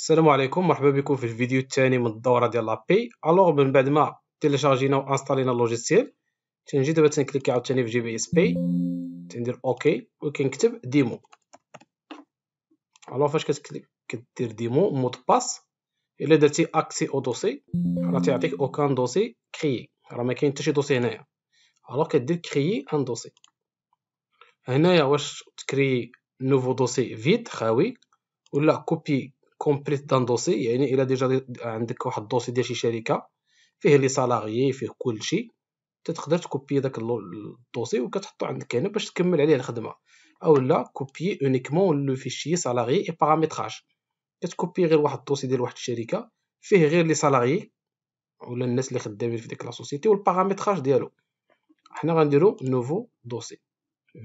السلام عليكم مرحبا بكم في الفيديو الثاني من الدوره ديال لابي الوغ من بعد ما تيليشارجينا وانستالينا اللوجيسيال تنجي دابا تنكليكي عاوتاني في جي بي اس بي تندير اوكي وكنكتب ديمو الوغ فاش كتكليك كدير ديمو مود باس الا درتي اكسي او دوسي راه تيعطيك اوكان دوسي كريي راه ما كاين حتى شي دوسي هنايا الوغ كدير كريي ان دوسي هنايا واش تكري نوفو دوسي فيد خاوي ولا كوبي كومبليت دان دوسي يعني الا ديجا عندك واحد الدوسي ديال شي شركه فيه لي سالاريي فيه كلشي تقدر تكوبي داك الدوسي وكتحطو عندك هنا باش تكمل عليه الخدمه او لا كوبي اونيكمون لو فيشي سالاريي اي باراميتراج كتكوبي غير واحد الدوسي ديال واحد الشركه فيه غير لي سالاريي ولا الناس اللي خدامين في ديك لا سوسيتي والباراميتراج ديالو حنا غنديرو نوفو دوسي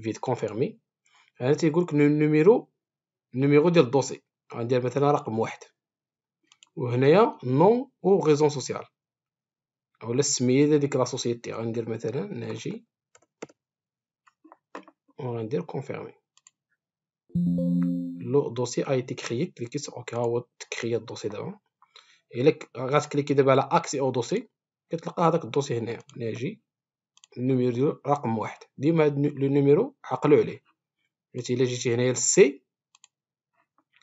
فيت كونفيرمي هنا تيقولك نوميرو نوميرو ديال الدوسي غندير مثلا رقم واحد وهنايا نون او غيزون سوسيال اولا السميه ديال ديك لا سوسيتي غندير مثلا ناجي وغندير كونفيرمي لو دوسي اي تي كليكي سو اوكي ها هو تكريا الدوسي دابا الا غتكليكي دابا على اكسي او دوسي كتلقى هذاك الدوسي هنايا ناجي النوميرو ديالو رقم واحد ديما هاد لو نوميرو عقلو عليه حيت الا جيتي هنايا للسي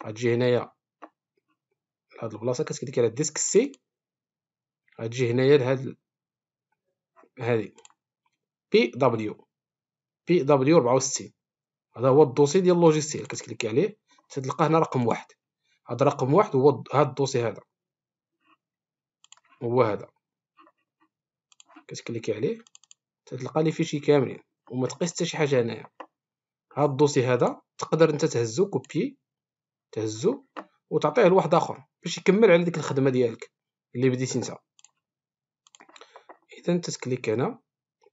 غتجي هنايا لهاد البلاصه كتكليكي على ديسك سي غتجي هنايا لهاد هادي بي دبليو بي دبليو ربعة وستين هذا هو الدوسي ديال لوجيستيك كتكليكي عليه تتلقى هنا رقم واحد هاد رقم واحد هو هاد الدوسي هذا هو هذا كتكليكي عليه تتلقى لي فيشي كاملين وما تقيس حتى شي حاجه هنايا هاد الدوسي هذا تقدر انت تهزو كوبي تهزو وتعطيه لواحد اخر باش يكمل على ديك الخدمه ديالك اللي بديتي نتا اذا تتكليك هنا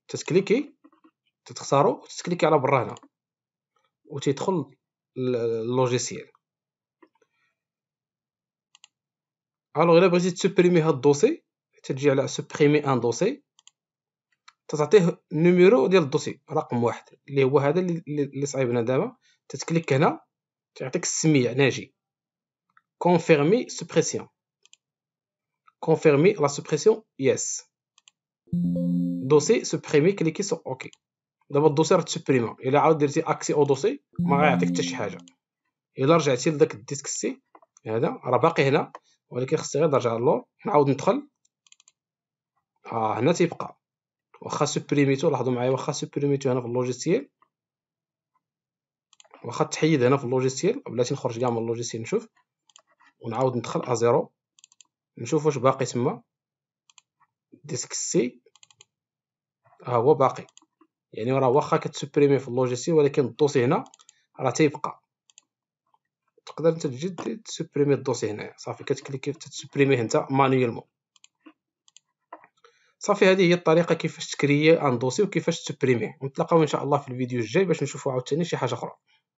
تتكليكي تتختارو وتتكليكي على برا هنا وتيدخل اللوجيسيال الوغ الا بغيتي تسوبريمي هاد الدوسي تجي على سوبريمي ان دوسي تعطيه نوميرو ديال الدوسي رقم واحد اللي هو هذا اللي صعيبنا دابا تتكليك هنا تعطيك السميه ناجي كونفيرمي سوبريسيون كونفيرمي لا سوبريسيون يس دوسي سوبريمي كليكي سو اوكي دابا الدوسي راه تسوبريما الا عاود درتي اكسي او دوسي ما غيعطيك حتى شي حاجه الا رجعتي لذاك الديسك سي هذا راه باقي هنا ولكن خصني غير نرجع للور نعاود ندخل ها آه هنا تيبقى واخا سوبريميتو لاحظوا معايا واخا سوبريميتو هنا في اللوجيسيال واخا تحيد هنا في اللوجيستيل بلاتي نخرج كاع من اللوجيستيل نشوف ونعاود ندخل ا زيرو نشوف واش باقي تما ديسك سي ها هو باقي يعني راه واخا كتسبريمي في اللوجيستيل ولكن الدوسي هنا راه تيبقى تقدر انت تجد تسبريمي الدوسي هنايا صافي كتكليكي تسبريميه انت مانيولمون صافي هذه هي الطريقه كيفاش تكريي ان دوسي وكيفاش تسبريميه نتلاقاو ان شاء الله في الفيديو الجاي باش نشوفو عاوتاني شي حاجه اخرى